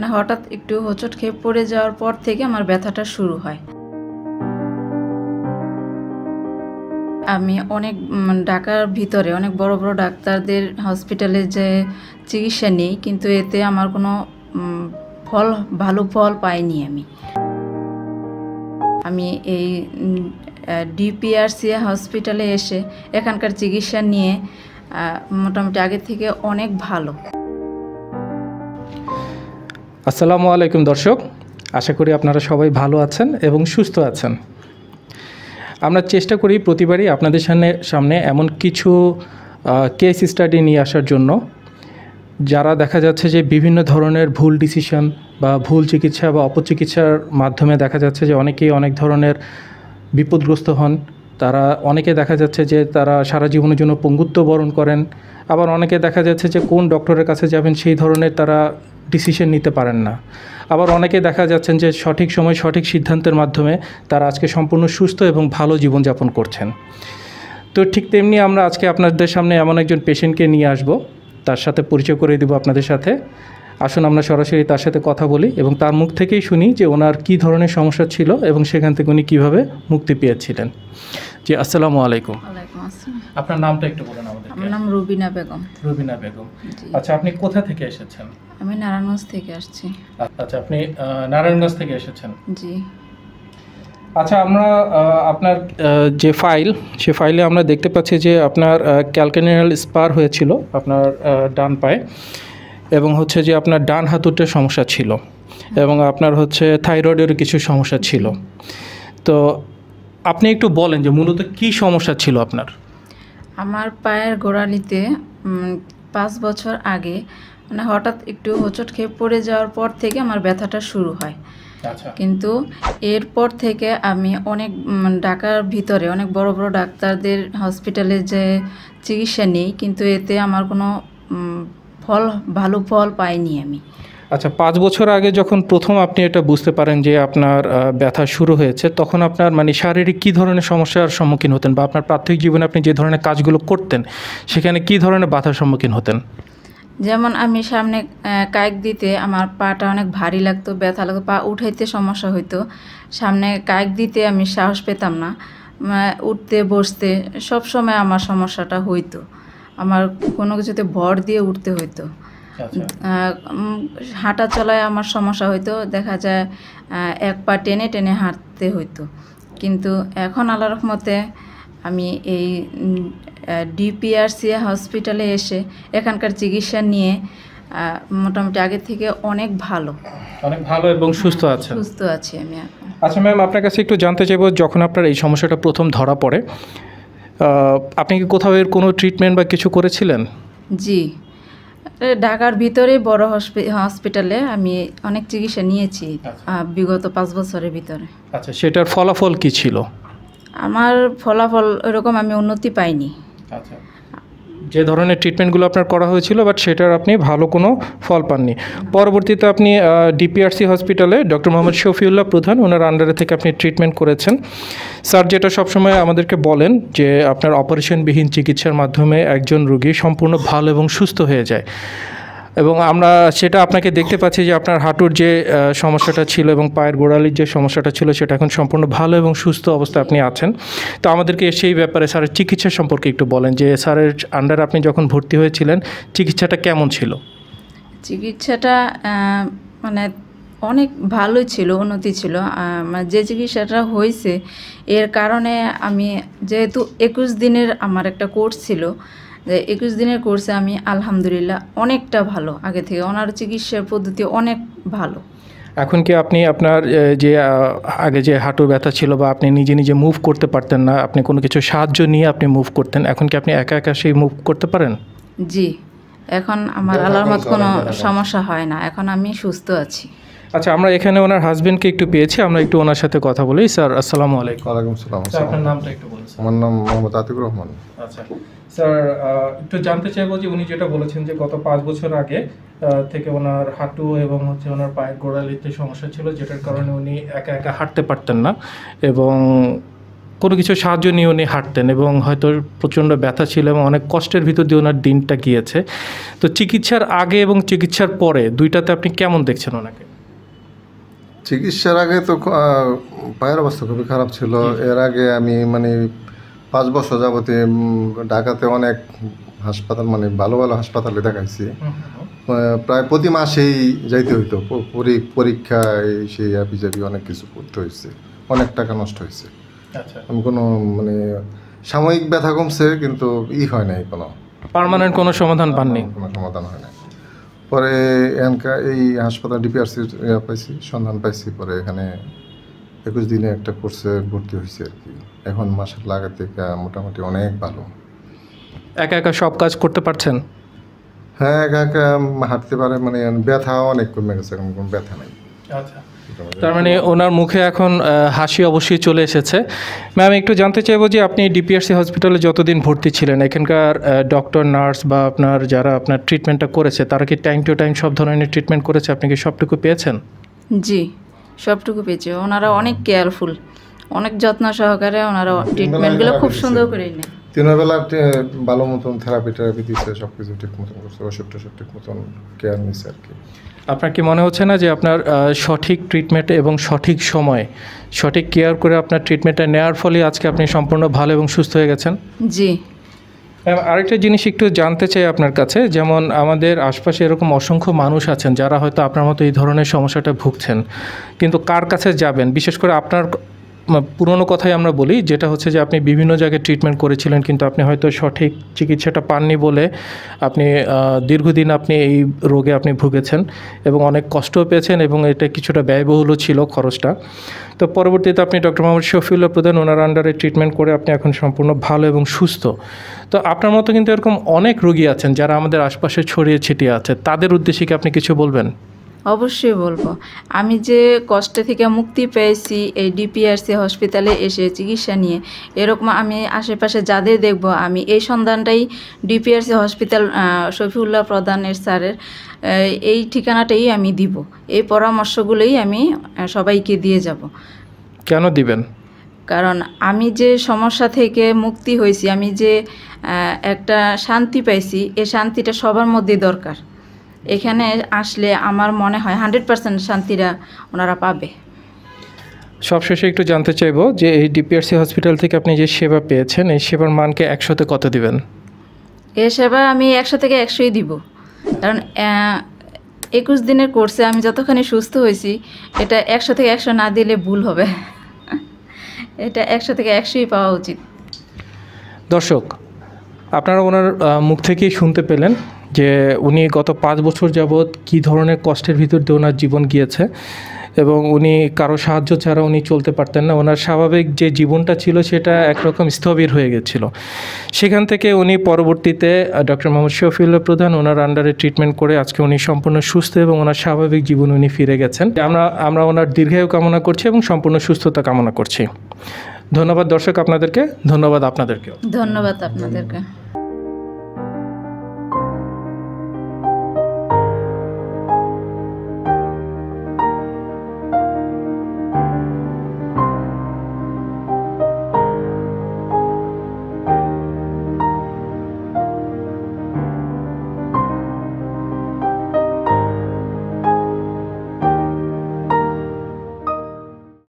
মানে হঠাৎ একটু হোঁচট খেয়ে পড়ে যাওয়ার পর থেকে আমার ব্যথাটা শুরু হয় আমি অনেক ঢাকার ভিতরে অনেক বড় বড় ডাক্তারদের হসপিটালে যে চিকিৎসা নিই কিন্তু এতে আমার কোনো ফল ভালো ফল পাইনি আমি আমি এই ডিপিআরসি হসপিটালে এসে এখানকার চিকিৎসা নিয়ে মোটামুটি আগে থেকে অনেক ভালো আসসালামু আলাইকুম দর্শক আশা করি আপনারা সবাই ভালো আছেন এবং সুস্থ আছেন আমরা চেষ্টা করি প্রতিবারই আপনাদের সামনে সামনে এমন কিছু কেস স্টাডি নিয়ে আসার জন্য যারা দেখা যাচ্ছে যে বিভিন্ন ধরনের ভুল ডিসিশন বা ভুল চিকিৎসা বা অপচিকিৎসার মাধ্যমে দেখা যাচ্ছে যে অনেকেই অনেক ধরনের বিপদগ্রস্ত হন তারা অনেকে দেখা যাচ্ছে যে তারা সারা জীবনের জন্য পঙ্গুত্ব বরণ করেন আবার অনেকে দেখা যাচ্ছে যে কোন ডক্টরের কাছে যাবেন সেই ধরনের তারা ডিসিশন নিতে পারেন না আবার অনেকে দেখা যাচ্ছেন যে সঠিক সময় সঠিক সিদ্ধান্তের মাধ্যমে তারা আজকে সম্পূর্ণ সুস্থ এবং ভালো জীবনযাপন করছেন তো ঠিক তেমনি আমরা আজকে আপনাদের সামনে এমন একজন পেশেন্টকে নিয়ে আসব তার সাথে পরিচয় করে দেব আপনাদের সাথে আসুন আমরা সরাসরি তার সাথে কথা বলি এবং তার মুখ থেকেই শুনি যে ওনার কি ধরনের সমস্যা ছিল এবং সেখান থেকে উনি কীভাবে মুক্তি পেয়েছিলেন জি আসসালামু আলাইকুম আপনার নামটা একটু বলুন আমাদের আমার নাম রুবিনা বেগম রুবিনা বেগম আচ্ছা আপনি কোথা থেকে এসেছেন আমি নারায়ণগঞ্জ থেকে আসছি আচ্ছা আপনি নারায়ণগঞ্জ থেকে এসেছেন জি আচ্ছা আমরা আপনার যে ফাইল সে ফাইলে আমরা দেখতে পাচ্ছি যে আপনার ক্যালকেনিয়াল স্পার হয়েছিল আপনার ডান পায়ে এবং হচ্ছে যে আপনার ডান হাঁটুতে সমস্যা ছিল এবং আপনার হচ্ছে থাইরয়েডের কিছু সমস্যা ছিল তো আপনি একটু বলেন যে মূলত কি সমস্যা ছিল আপনার আমার পায়ের গোড়ালিতে পাঁচ বছর আগে মানে হঠাৎ একটু হোঁচট খেয়ে পড়ে যাওয়ার পর থেকে আমার ব্যথাটা শুরু হয় আচ্ছা। কিন্তু এরপর থেকে আমি অনেক ঢাকার ভিতরে অনেক বড় বড় ডাক্তারদের হসপিটালে যে চিকিৎসা নিই কিন্তু এতে আমার কোনো ফল ভালো ফল পাইনি আমি আচ্ছা পাঁচ বছর আগে যখন প্রথম আপনি এটা বুঝতে পারেন যে আপনার ব্যথা শুরু হয়েছে তখন আপনার মানে শারীরিক কী ধরনের সমস্যার সম্মুখীন হতেন বা আপনার প্রাথমিক জীবনে আপনি যে ধরনের কাজগুলো করতেন সেখানে কী ধরনের বাধার সম্মুখীন হতেন যেমন আমি সামনে কায়েক দিতে আমার পাটা অনেক ভারী লাগতো ব্যথা লাগতো পা উঠাইতে সমস্যা হইতো সামনে কায়েক দিতে আমি সাহস পেতাম না উঠতে বসতে সব সময় আমার সমস্যাটা হইতো আমার কোনো কিছুতে ভর দিয়ে উঠতে হইতো আচ্ছা। হাঁটা চলায় আমার সমস্যা হইতো দেখা যায় এক পা টেনে টেনে হাঁটতে হইতো কিন্তু এখন আল্লাহ রহমতে আমি এই ডিপিআরসিএ হসপিটালে এসে এখানকার চিকিৎসা নিয়ে মোটামুটি আগে থেকে অনেক ভালো অনেক ভালো এবং সুস্থ আছে সুস্থ আছি আমি আচ্ছা ম্যাম আপনার কাছে একটু জানতে চাইব যখন আপনার এই সমস্যাটা প্রথম ধরা পড়ে আপনি কি কোথাও এর কোনো ট্রিটমেন্ট বা কিছু করেছিলেন জি ঢাকার ভিতরে বড় হসপিটালে আমি অনেক চিকিৎসা নিয়েছি আচ্ছা। বিগত পাঁচ বছরের ভিতরে আচ্ছা সেটার ফলাফল কি ছিল আমার ফলাফল এরকম আমি উন্নতি পাইনি আচ্ছা যে ধরনের ট্রিটমেন্টগুলো আপনার করা হয়েছিল বাট সেটার আপনি ভালো কোনো ফল পাননি পরবর্তীতে আপনি ডিপিআরসি হসপিটালে ডক্টর মোহাম্মদ শফিউল্লাহ প্রধান ওনার আন্ডারে থেকে আপনি ট্রিটমেন্ট করেছেন স্যার যেটা সবসময় আমাদেরকে বলেন যে আপনার অপারেশনবিহীন চিকিৎসার মাধ্যমে একজন রুগী সম্পূর্ণ ভালো এবং সুস্থ হয়ে যায় এবং আমরা সেটা আপনাকে দেখতে পাচ্ছি যে আপনার হাঁটুর যে সমস্যাটা ছিল এবং পায়ের গোড়ালির যে সমস্যাটা ছিল সেটা এখন সম্পূর্ণ ভালো এবং সুস্থ অবস্থায় আপনি আছেন তো আমাদেরকে সেই ব্যাপারে স্যারের চিকিৎসা সম্পর্কে একটু বলেন যে স্যারের আন্ডারে আপনি যখন ভর্তি হয়েছিলেন চিকিৎসাটা কেমন ছিল চিকিৎসাটা মানে অনেক ভালোই ছিল উন্নতি ছিল মানে যে চিকিৎসাটা হয়েছে এর কারণে আমি যেহেতু একুশ দিনের আমার একটা কোর্স ছিল যে একুশ দিনের কোর্সে আমি আলহামদুলিল্লাহ অনেকটা ভালো আগে থেকে ওনার চিকিৎসার পদ্ধতি অনেক ভালো এখন কি আপনি আপনার যে আগে যে হাঁটুর ব্যথা ছিল বা আপনি নিজে নিজে মুভ করতে পারতেন না আপনি কোনো কিছু সাহায্য নিয়ে আপনি মুভ করতেন এখন কি আপনি একা একা সেই মুভ করতে পারেন জি এখন আমার আল্লাহর মত কোনো সমস্যা হয় না এখন আমি সুস্থ আছি আচ্ছা আমরা এখানে ওনার হাজবেন্ডকে একটু পেয়েছি আমরা একটু ওনার সাথে কথা বলি স্যার আসসালামু আলাইকুম ওয়ালাইকুম আসসালাম স্যার আপনার নামটা একটু বলুন আমার নাম মোহাম্মদ আতিকুর রহমান আচ্ছা স্যার একটু জানতে চাইবো যে উনি যেটা বলেছেন যে গত পাঁচ বছর আগে থেকে ওনার হাঁটু এবং হচ্ছে ওনার পায়ের গোড়ালিতে সমস্যা ছিল যেটার কারণে উনি একা একা হাঁটতে পারতেন না এবং কোনো কিছু সাহায্য নিয়ে উনি হাঁটতেন এবং হয়তো প্রচণ্ড ব্যথা ছিল এবং অনেক কষ্টের ভিতর দিয়ে ওনার দিনটা গিয়েছে তো চিকিৎসার আগে এবং চিকিৎসার পরে দুইটাতে আপনি কেমন দেখছেন ওনাকে চিকিৎসার আগে তো পায়ের অবস্থা খুবই খারাপ ছিল এর আগে আমি মানে পাঁচ বছর যাবতে ঢাকাতে অনেক হাসপাতাল মানে ভালো ভালো হাসপাতালে দেখাইছি প্রায় প্রতি মাসেই যাইতে হইতো পরীক্ষা এই সেই আপিজাপি অনেক কিছু করতে হয়েছে অনেক টাকা নষ্ট হয়েছে আচ্ছা। আমি কোনো মানে সাময়িক ব্যথা কমছে কিন্তু ই হয় নাই কোনো পারমানেন্ট কোনো সমাধান পাননি কোনো সমাধান হয় না পরে এই হাসপাতাল ডিপিআরসির পাইছি সন্ধান পাইছি পরে এখানে একুশ দিনে একটা কোর্সে ভর্তি হয়েছে আর কি এখন মাসের লাগাতে মোটামুটি অনেক ভালো একা একা সব কাজ করতে পারছেন হ্যাঁ একা একা হাঁটতে পারে মানে ব্যথা অনেক কমে গেছে এখন কোনো ব্যথা নেই আচ্ছা। তার মানে ওনার মুখে এখন হাসি অবশ্যই চলে এসেছে ম্যাম একটু জানতে চাইবো যে আপনি ডিপিআরসি হসপিটালে যতদিন ভর্তি ছিলেন এখানকার ডক্টর নার্স বা আপনার যারা আপনার ট্রিটমেন্টটা করেছে তারা কি টাইম টু টাইম সব ধরনের ট্রিটমেন্ট করেছে আপনি কি সবটুকু পেয়েছেন জি সবটুকু পেয়েছে ওনারা অনেক কেয়ারফুল অনেক যত্ন সহকারে ওনারা ট্রিটমেন্টগুলো খুব সুন্দর করে নেয় তিনবেলা ভালো মতন থেরাপি টেরাপি দিচ্ছে সব কিছু ঠিক মতন করছে ওষুধ টষুধ ঠিক মতন কেয়ার নিচ্ছে আর কি আপনার কি মনে হচ্ছে না যে আপনার সঠিক ট্রিটমেন্ট এবং সঠিক সময়ে সঠিক কেয়ার করে আপনার ট্রিটমেন্টটা নেওয়ার ফলে আজকে আপনি সম্পূর্ণ ভালো এবং সুস্থ হয়ে গেছেন জি আরেকটা জিনিস একটু জানতে চাই আপনার কাছে যেমন আমাদের আশপাশে এরকম অসংখ্য মানুষ আছেন যারা হয়তো আপনার মতো এই ধরনের সমস্যাটা ভুগছেন কিন্তু কার কাছে যাবেন বিশেষ করে আপনার পুরনো কথাই আমরা বলি যেটা হচ্ছে যে আপনি বিভিন্ন জায়গায় ট্রিটমেন্ট করেছিলেন কিন্তু আপনি হয়তো সঠিক চিকিৎসাটা পাননি বলে আপনি দীর্ঘদিন আপনি এই রোগে আপনি ভুগেছেন এবং অনেক কষ্টও পেয়েছেন এবং এটা কিছুটা ব্যয়বহুলও ছিল খরচটা তো পরবর্তীতে আপনি ডক্টর মোহাম্মদ শফিউল্লাহ প্রধান ওনার আন্ডারে ট্রিটমেন্ট করে আপনি এখন সম্পূর্ণ ভালো এবং সুস্থ তো আপনার মতো কিন্তু এরকম অনেক রোগী আছেন যারা আমাদের আশপাশে ছড়িয়ে ছিটিয়ে আছে তাদের উদ্দেশ্যে কি আপনি কিছু বলবেন অবশ্যই বলবো আমি যে কষ্ট থেকে মুক্তি পেয়েছি এই ডিপিআরসি হসপিটালে এসে চিকিৎসা নিয়ে এরকম আমি আশেপাশে যাদের দেখব আমি এই সন্ধানটাই ডিপিআরসি হসপিটাল শফিউল্লাহ প্রধানের স্যারের এই ঠিকানাটাই আমি দিব এই পরামর্শগুলোই আমি সবাইকে দিয়ে যাব কেন দিবেন কারণ আমি যে সমস্যা থেকে মুক্তি হয়েছি আমি যে একটা শান্তি পাইছি এই শান্তিটা সবার মধ্যে দরকার এখানে আসলে আমার মনে হয় হান্ড্রেড পার্সেন্ট শান্তিরা ওনারা পাবে সবশেষে একটু জানতে চাইব যে এই ডিপিআরসি হসপিটাল থেকে আপনি যে সেবা পেয়েছেন এই সেবার মানকে একশোতে কত দিবেন এ সেবা আমি একশো থেকে একশোই দিব কারণ একুশ দিনের কোর্সে আমি যতখানি সুস্থ হয়েছি এটা একশো থেকে একশো না দিলে ভুল হবে এটা একশো থেকে একশোই পাওয়া উচিত দর্শক আপনারা ওনার মুখ থেকেই শুনতে পেলেন যে উনি গত পাঁচ বছর যাবৎ কি ধরনের কষ্টের ভিতর দিয়ে ওনার জীবন গিয়েছে এবং উনি কারো সাহায্য ছাড়া উনি চলতে পারতেন না ওনার স্বাভাবিক যে জীবনটা ছিল সেটা একরকম স্থবির হয়ে গেছিলো সেখান থেকে উনি পরবর্তীতে ডক্টর মোহাম্মদ শফিউল্লাহ প্রধান ওনার আন্ডারে ট্রিটমেন্ট করে আজকে উনি সম্পূর্ণ সুস্থ এবং ওনার স্বাভাবিক জীবন উনি ফিরে গেছেন আমরা আমরা ওনার দীর্ঘায়ু কামনা করছি এবং সম্পূর্ণ সুস্থতা কামনা করছি ধন্যবাদ দর্শক আপনাদেরকে ধন্যবাদ আপনাদেরকেও ধন্যবাদ আপনাদেরকে